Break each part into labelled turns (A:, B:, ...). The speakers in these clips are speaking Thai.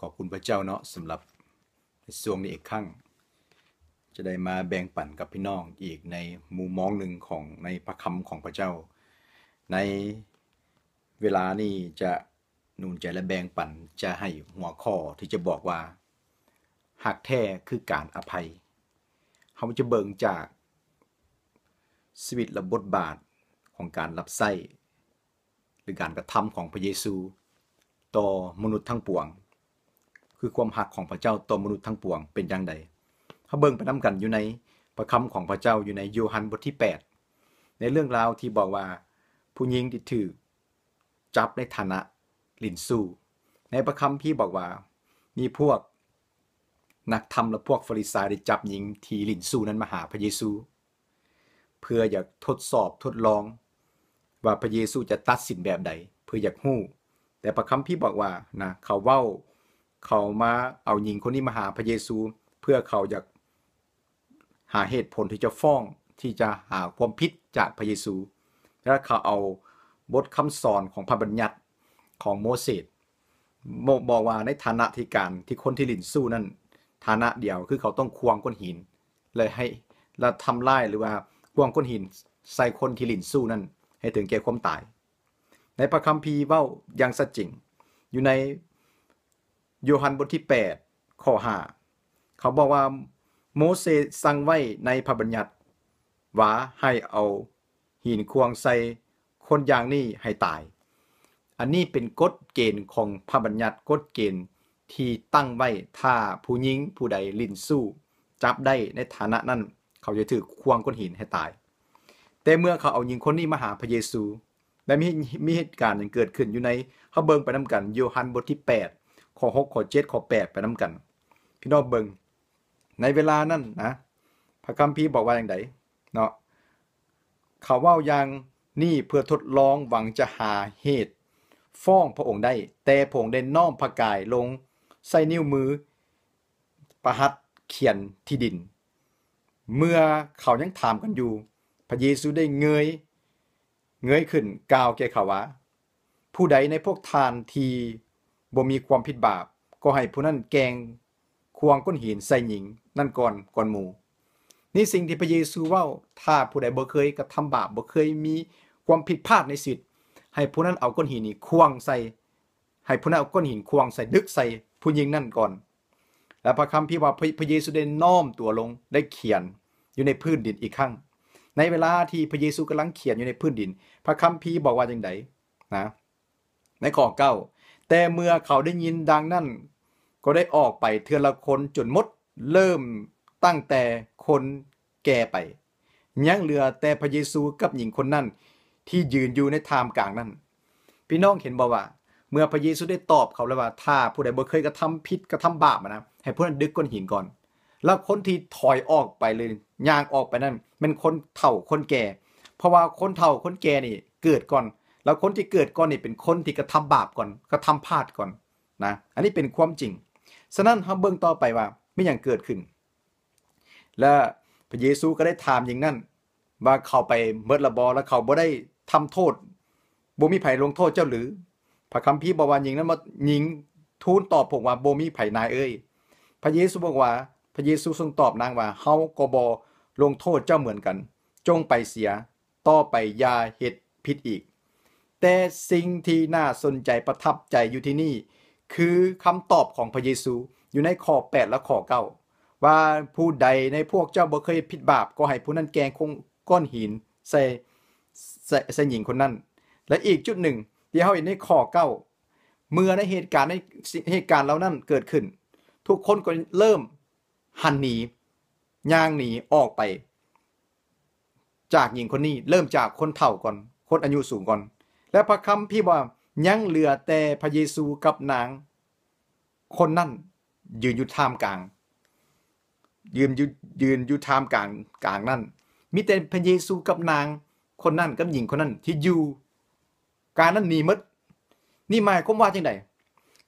A: ขอบคุณพระเจ้าเนาะสำหรับ ในช่วงนี้อีกครั้งจะได้มาแบ่งปันกับพี่น้อง อีกในมุมมองหนึ่งของในพระคำของพระเจ้า ในเวลานี้จะนุนใจและแบ่งปัน จะให้หัวข้อที่จะบอกว่าหักแท้คือการอภัย เขาจะเบิ่งจากสวิตและบทบาทของการรับไส้ หรือการกระทำของพระเยซู ต่อมนุษย์ทั้งปวงคือความหักของพระเจ้าต่อมนุษย์ทั้งปวงเป็นอย่างใดเฮาเบิ่งไปนำกันอยู่ในพระคำของพระเจ้าอยู่ในโยฮันบทที่ 8 ในเรื่องราวที่บอกว่าผู้หญิงที่ถือ จับในฐานะลินสู้ ในพระคำพี่บอกว่ามีพวก นักธรรมและพวกฟาริสายได้จับหญิงที่ลินสู้นั้นมาหาพระเยซู เพื่ออยากทดสอบทดลอง ว่าพระเยซูจะตัดสินแบบใด เพื่ออยากหู้ แต่พระคัมภีร์บอกว่านะเขาเว้าเขามาเอาหญิงคนนี้มาหาพระเยซู เพื่อเขาอยากหาเหตุผลที่จะฟ้องที่จะหาความผิดจากพระเยซู และเขาเอาบทคำสอนของพระบัญญัติของโมเสสบอกว่าในฐานะที่การที่คนที่ลินสู้นั้นฐานะเดียวคือเขาต้องควงก้อนหิน เลยให้แลาทำลายหรือว่าควงก้อนหินใส่คนที่ลินสู้นั้น ให้ถึงแก่ความตาย ในพระคัมภีร์เว้าอย่างสัจจริงอยู่ในโยฮันบทที่ 8 ข้อ5เขาบอกว่า โมเสสสั่งไว้ในพระบัญญัติว่าให้เอา หินควงใส่คนอย่างนี้ให้ตาย อันนี้เป็นกฎเกณฑ์ของพระบัญญัติกฎเกณฑ์ที่ตั้งไว้ถ้าผู้หญิง ผู้ใด ลิ้นสู้ จับได้ในฐานะนั้น เขาจะถือควงก้อนหินให้ตาย แต่เมื่อเขาเอาหญิงคนนี้มาหาพระเยซู และมีมีเหตุการณ์อย่างเกิดขึ้นอยู่ในเขาเบิงไปนำกันโยฮันบทที่ 8ข้อหกข้อเจ็ดข้อแปดไปน้ากัน พี่น้องเบิงในเวลานั้นนะพระคัมภีร์บอกว่าอย่างไรเนาะเขาว่าอย่างนี่เพื่อทดลองหวังจะหาเหตุ ฟ้องพระองค์ได้ แต่พระองค์ได้น้อมพระกายลง ใส่นิ้วมือ ประหัดเขียนที่ดิน เมื่อเขายังถามกันอยู่ พระเยซูได้เงยเงยขึ้นกล่าวแก่เขาว่า ผู้ใดในพวกทานทีบ่มีความผิดบาปก็ให้ผู้นั้นแกงควงก้นหินใส่หญิงนั่นก่อนก่อนหมูนี่สิ่งที่พระเยซูว่าถ้าผู้ใดบ่เคยกระทำบาปบ่เคยมีความผิดพลาดในชีวิตให้ผู้นั้นเอาก้นหินนี่ควงใส่ให้ผู้นั้นเอาก้นหินควงใส่ดึกใส่ผู้หญิงนั่นก่อน และพระคำพี่ว่าพระเยซูได้น้อมตัวลงได้เขียนอยู่ในพื้นดินอีกครั้ง ในเวลาที่พระเยซูกำลังเขียนอยู่ในพื้นดิน พระคัมภีร์บอกว่าอย่างไดนะในข้อเก้าแต่เมื่อเขาได้ยินดังนั้น ก็ได้ออกไป เทือละคนจนมดเริ่มตั้งแต่คนแก่ไปยังเหลือแต่พระเยซูกับหญิงคนนั้นที่ยืนอยู่ในทามกลางนั้น พี่น้องเห็นบอกว่า เมื่อพระเยซูได้ตอบเขาแล้วว่า ถ้าผู้ใดบ่เคยกระทำผิดกระทำบาปนะให้ผู้นั้นดึกก้นหินก่อน แล้วคนที่ถอยออกไปเลยย่างออกไปนั่นเป็นคนเฒ่าคนแก่ เพราะว่าคนเฒ่าคนแก่นี่เกิดก่อนแล้วคนที่เกิดก่อนนี่เป็นคนที่กระทำบาปก่อนกระทำพลาดก่อนนะ อันนี้เป็นความจริงฉะนั้นเขาเบิ่งต่อไปว่าไม่อย่างเกิดขึ้น และพระเยซูก็ได้ถามอย่างนั้นว่าเขาไปเบิดละบอแล้วเขาบ่ได้ทำโทษบ่มีไผ่ลงโทษเจ้าหรือ พระคัมภีร์บอกว่าหญิงนั้นมาหญิงทูลตอบผมว่าบ่มีไผ่นายเอ้ย พระเยซูบอกว่า พระเยซูทรงตอบนางว่าเฮาก็บ่ลงโทษเจ้าเหมือนกัน จงไปเสียต่อไปยาเห็ดผิดอีกแต่สิ่งที่น่าสนใจประทับใจอยู่ที่นี่คือคำตอบของพระเยซูอยู่ในข้อ8 และข้อ9ว่าผู้ใดในพวกเจ้าบ่เคยผิดบาปก็ให้ผู้นั้นแกงคงก้อนหินใส่ใส่หญิงคนนั้น และอีกจุดหนึ่งที่เฮาเห็นในข้อ9เมื่อในเหตุการณ์ในเหตุการณ์เหล่านั้นเกิดขึ้น ทุกคนก็เริ่มหันหนีย่างหนีออกไป จากหญิงคนนี้เริ่มจากคนเฒ่าก่อน คนอายุสูงก่อนและพระคำพี่ว่ายังเหลือแต่พระเยซูกับนาง คนนั่นยืนอยู่ท่ามกลาง ยืนยืนยืนอยู่ท่ามกลางกลางนั่นมีแต่พระเยซูกับนาง คนนั่นกับหญิงคนนั้นที่อยู่การนั้นหนีมดนี่หมายความว่าจังได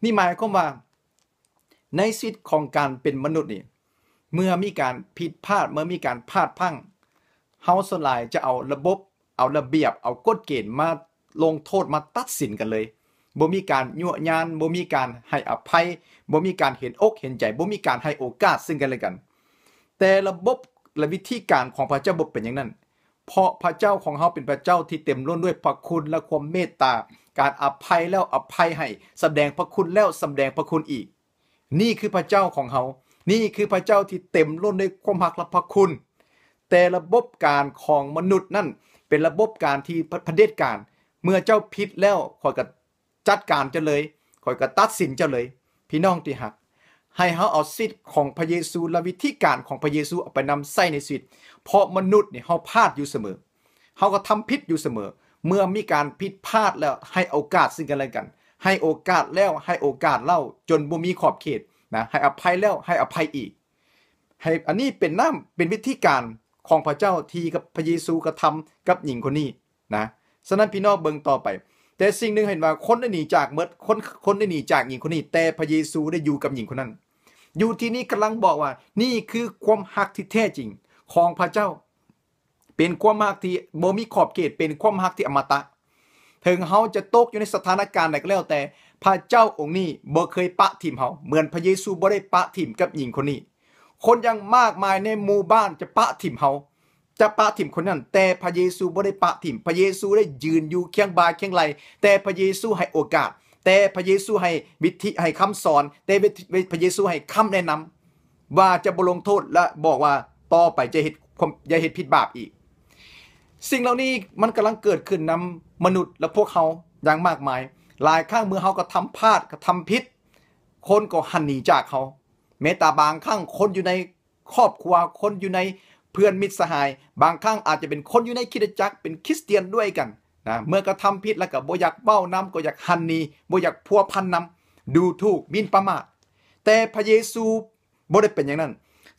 A: นี่หมายความว่า ในชีวิตของการเป็นมนุษย์นี่เมื่อมีการผิดพลาดเมื่อมีการพลาดพังเฮาสลายจะเอาระบบ เอาระเบียบเอากฎเกณฑ์มาลงโทษมาตัดสินกันเลย บ่มีการยั่วยานบ่มีการให้อภัย บ่มีการเห็นอกเห็นใจ บ่มีการให้โอกาสซึ่งกันและกัน แต่ระบบและวิธีการของพระเจ้าบ่เป็นอย่างนั้น เพราะพระเจ้าของเฮาเป็นพระเจ้าที่เต็มล้นด้วยพระคุณและความเมตตา การอภัยแล้วอภัยให้สแสดงพระคุณแล้วสแสดงพระคุณอีก นี่คือพระเจ้าของเฮานี่คือพระเจ้าที่เต็มล้นด้วยความหักและพระคุณ แต่ระบบการของมนุษย์นั่น เป็นระบบการที่พระเผด็จการเมื่อเจ้าพิษแล้วคอยกับจัดการเจ้าเลยคอยกับตัดสินเจ้าเลย พี่น้องที่หักให้เขาเอาสิทธิ์ของพระเยซูและวิธีการของพระเยซูเอาไปนำใส่ในิีธิ์เพราะมนุษย์เนี่ยเขาพลาดอยู่เสมอเขาก็ทำผิดอยู่เสมอ เมื่อมีการผิดพลาดแล้วให้โอกาสซึ่งกันและกัน ให้โอกาสแล้ว ให้โอกาสเล่าจนบ่มีขอบเขตนะให้อภัยแล้วให้อภัยอีกให้อันนี้เป็นน้ำเป็นวิธีการของพระเจ้าที่กับพระเยซูกระทากับหญิงคนนี้นะฉะนั้นพี่น้องเบิ่งต่อไป แต่สิ่งหนึ่งเห็นว่าคนได้หนีจากเมื่อคนคนได้หนีจากหญิงคนนี้ แต่พระเยซูได้อยู่กับหญิงคนนั้น อยู่ที่นี่กำลังบอกว่านี่คือความหักที่แท้จริง ของพระเจ้าเป็นความหักที่บมีขอบเขตเป็นความหักที่อมตะ ถึงเขาจะตกอยู่ในสถานการณ์ใดก็แล้วแต่ พระเจ้าองค์นี้บ่เคยปะทิมเขาเหมือนพระเยซูบ่ได้ปะทิมกับหญิงคนนี้ คนยังมากมายในหมู่บ้านจะปะทิมเขาจะปะถิ่มคนนั้น แต่พระเยซูบ่ได้ปะถิ่มพระเยซูได้ยืนอยู่เคียงบ่าเคียงไหลแต่พระเยซูให้โอกาส แต่พระเยซูให้วิธีให้คำสอน แต่พระเยซูให้คำแนะนำ ว่าจะบ่ลงโทษและบอกว่าต่อไปจะเฮ็ดอย่าเฮ็ดผิดบาปอีก สิ่งเหล่านี้มันกำลังเกิดขึ้นนำมนุษย์และพวกเขาอย่างมากมาย หลายครั้งเมื่อเขาก็ทำพลาดก็ทำผิดคนก็หันหนีจากเขาแม้ตาบางครั้งคนอยู่ในครอบครัวคนอยู่ในเพื่อนมิตรสหาย บางครั้งอาจจะเป็นคนอยู่ในคิดจักเป็นคริสเตียนด้วยกันนะ เมื่อกระทำาผิดแล้วก็บ่อยากเบ้านำก็อยากหันนีบ่อยากพัวพันนำ ดูถูกมินประมาท แต่พระเยซูบ่ได้เป็นอย่างนั้น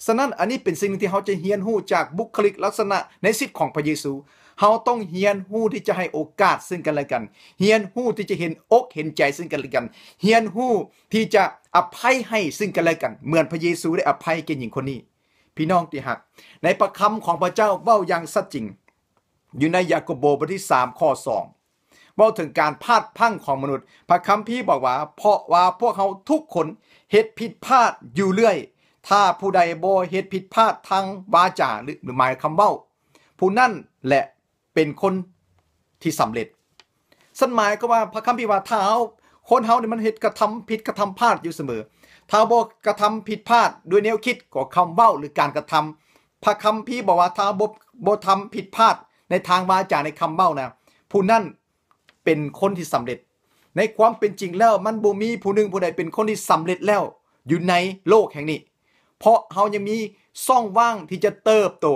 A: ฉะนั้นอันนี้เป็นสิ่งที่เขาจะเฮียนหู้จากบุคลิกลักษณะในสิทธิ์ของพระเยซู เขาต้องเฮียนหู้ที่จะให้โอกาสซึ่งกันและกัน เฮียนหู้ที่จะเห็นอกเห็นใจซึ่งกันและกัน เฮียนหู้ที่จะอภัยให้ซึ่งกันและกัน เหมือนพระเยซูได้อภัยแก่หญิงคนนี้พี่น้องที่หักในประคำของพระเจ้าเว้าอย่างสัจจริง อยู่ในยากโบบทที่3ข้อ2เว้าถึงการพลาดพังของมนุษย์ พระคำพี่บอกว่าเพราะว่าพวกเขาทุกคนเหตุผิดพลาดอยู่เรื่อย ถ้าผู้ใดบ่เหตุผิดพลาดทางวาจาหรือหมายคำเว้า ผู้นั่นแหละเป็นคนที่สำเร็จสั้นหมายก็ว่าพระคำพี่ว่าเท้า คนเท้าเนี่ยมันเหตุกระทำผิดกระทำพลาดอยู่เสมอถ้าบอกระทำผิดพลาดด้วยแนวคิดกงคำเว้า หรือการกระทำ พระคำพี่บอกว่าถ้าบอบอทำผิดพลาดในทางวาจาในคำเว้านะ ผู้นั้นเป็นคนที่สำเร็จ ในความเป็นจริงแล้วมันบ่มี ผู้หนึ่งผู้ใดเป็นคนที่สำเร็จแล้วอยู่ในโลกแห่งนี้ เพราะเฮายังมีซ่องว่างที่จะเติบโต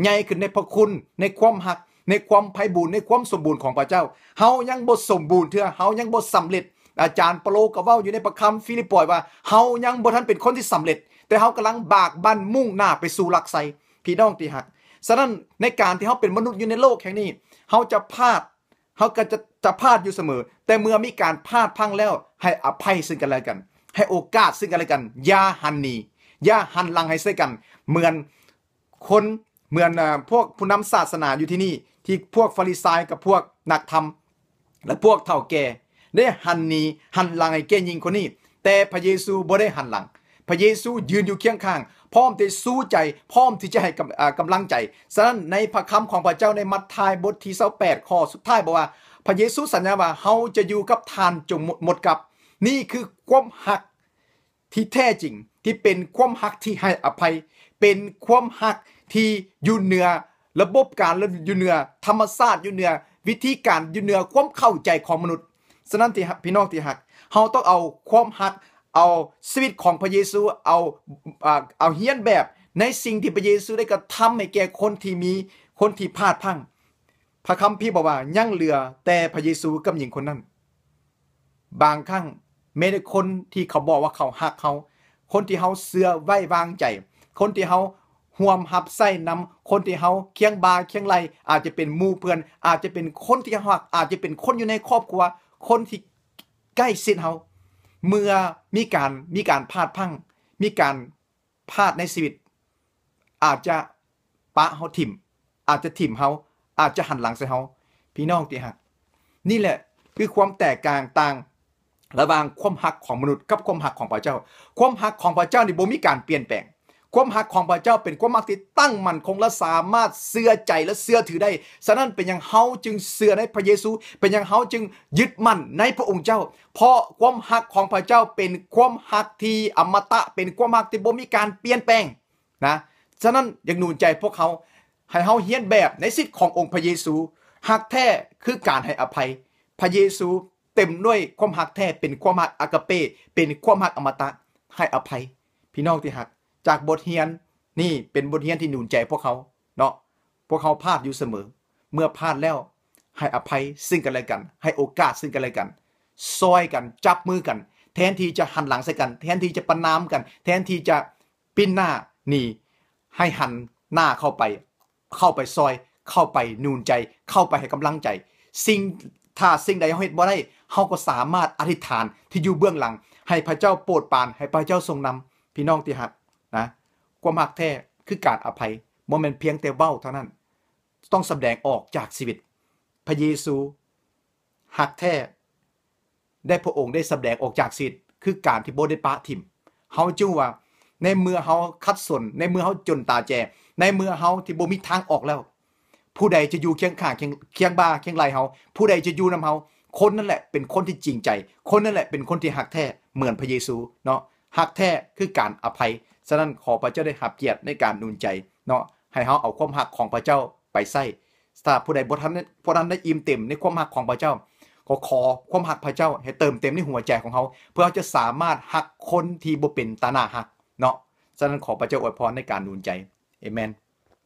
A: ใหญ่ขึ้นในพระคุณ ในความหัก ในความไพ่บุญในความสมบูรณ์ของพระเจ้าเฮายังบ่สมบูรณ์เถอะเฮายังบ่สำเร็จอาจารย์เปโลก็เว้าอยู่ในประคำฟิลิปปอยว่าเฮายังบทันเป็นคนที่สำเร็จ แต่เฮากำลังบากบั่นมุ่งหน้าไปสู่หลักไซพี่น้องที่หักฉะนั้นในการที่เฮาเป็นมนุษย์อยู่ในโลกแห่งนี้เฮาจะพลาดเฮาก็จะจะพลาดอยู่เสมอ แต่เมื่อมีการพลาดพังแล้วให้อภัยซึ่งกันและกัน ให้โอกาสซึ่งกันและกันอย่าหันหนีอย่าหันหลังให้ใส่กันเหมือนคนเหมือนพวกผู้นำศาสนาอยู่ที่นี่ที่พวกฟาริสายกับพวกนักธรรมและพวกเฒ่าแก่ได้หันนี้หันหลังให้แกยิงคนนี้ แต่พระเยซูบ่ได้หันหลัง พระเยซูยืนอยู่เคียงข้างพร้อมที่สู้ใจพร้อมที่จะให้กำลังใจ ฉะนั้นในพระคำของพระเจ้าในมัทธิวบทที่สิปดข้อสุดท้ายบอกว่าพระเยซูสัญญาว่าเขาจะอยู่กับท่านจนหมดกับ นี่คือความหักที่แท้จริงที่เป็นความหักที่ให้อภัย เป็นความหักที่อยู่เหนือระบบการอยู่เหนือธรรมชาติอยู่เหนือวิธีการอยู่เหนือความเข้าใจของมนุษย์ฉะนั้นที่พี่น้องที่หัก เฮาต้องเอาความหักเอาชีวิตของพระเยซูเอาเอาเฮียนแบบในสิ่งที่พระเยซูได้กระทำให้แก่คนที่มีคนที่พลาดพังพระคำพี่บอกว่ายั่งเหลือแต่พระเยซูกับหญิงคนนั้น บางครั้งแม้แต่คนที่เขาบอกว่าเขาหักเขาคนที่เขาเสื้อไว้วางใจ คนที่เขาห่วมหับไส้นำ คนที่เขาเคียงบาเคียงไรลอาจจะเป็นมูเพื่อน อาจจะเป็นคนที่หักอาจจะเป็นคนอยู่ในครอบครัวคนที่ใกล้ชิดเขาเมื่อมีการมีการพลาดพังมีการพลาดในชีวิต อาจจะปะเขาถิ่มอาจจะถิ่มเขาอาจจะหันหลังใส่เขาพี่น้องที่ฮักนี่แหละคือความแตกต่างต่างระหว่างความหักของมนุษย์กับความหักของพระเจ้า ความหักของพระเจ้านี่บ่มีการเปลี่ยนแปลงความหักของพระเจ้าเป็นความมักที่ตั้งมั่นคงและสามารถเสื่อใจและเสื่อถือได้ ฉะนั้นเป็นอย่างเฮาจึงเสื่อในพระเยซู เป็นอย่างเฮาจึงยึดมั่นในพระองค์เจ้า เพราะความหักของพระเจ้าเป็นความหักที่อมตะ เป็นความหักที่บ่มีการเปลี่ยนแปลง นะ ฉะนั้นอยากหนุนใจพวกเขาให้เฮาเฮียนแบบในสิทธิ์ขององค์พระเยซูหักแท้คือการให้อภัย พระเยซูเต็มด้วยความหักแท้เป็นความหักอากาเป เป็นความหักอมตะให้อภัย พี่น้องที่หักจากบทเรียนนี่เป็นบทเรียนที่หนุนใจพวกเขาเนาะพวกเขาพลาดอยู่เสมอ เมื่อพลาดแล้วให้อภัยซึ่งกันและกัน ให้โอกาสซึ่งกันและกัน ซอยกันจับมือกัน แทนที่จะหันหลังใส่กัน แทนที่จะประนามกัน แทนที่จะปิ้นหน้าหนีให้หันหน้าเข้าไป เข้าไปซอยเข้าไปนูนใจ เข้าไปให้กำลังใจสิ่งถ้าสิ่งใดเฮาเฮ็ดบ่ได้เฮาก็สามารถอธิษฐานที่อยู่เบื้องหลัง ให้พระเจ้าโปรดปาน ให้พระเจ้าทรงนำพี่น้องที่หักความหักแท้คือการอภัยโมเม่นเพียงแต่เบ้าเท่านั้น ต้องแสดงออกจากชีวิต พระเยซูหักแท้ได้พระองค์ได้แสดงออกจากชีวิตคือการที่โบได้ปะทิมเฮาจึงว่าในเมื่อเฮาคัดสน ในเมื่อเฮาจนตาแจในเมื่อเฮาที่โบมีทางออกแล้ว ผู้ใดจะอยู่เคียงข้างเคียงเคียงบ้าเคียงไหลเฮาผู้ใดจะอยู่นำเฮาคนนั่นแหละเป็นคนที่จริงใจ คนนั่นแหละเป็นคนที่หักแท้เหมือนพระเยซูเนาะหักแท้คือการอภัย ฉะนั้นขอพระเจ้าได้หับเกียรติในการนุนใจ เนาะให้เฮาเอาความหักของพระเจ้าไปใส่ถ้าผู้ใดบ่ทันผู้นั้นได้อิ่มเต็มในความหักของพระเจ้าก็ขอความหักพระเจ้าให้เติมเต็มในหัวใจของเขาเพื่อเขาจะสามารถหักคนที่บ่เป็นตาหน้าหักเนาะฉะนั้นขอพระเจ้าอวยพรในการนูนใจเอเมน